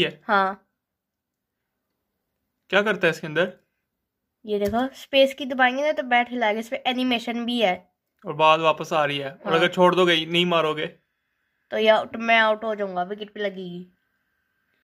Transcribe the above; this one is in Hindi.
है हाँ क्या करता है इसके अंदर ये देखो स्पेस की दबाएंगे ना तो बैट हिलाएगा इस पे एनिमेशन भी है और बाद वापस आ रही है और हाँ। अगर छोड़ दोगे नहीं मारोगे तो ये आउट मैं आउट हो जाऊंगा विकेट पे लगेगी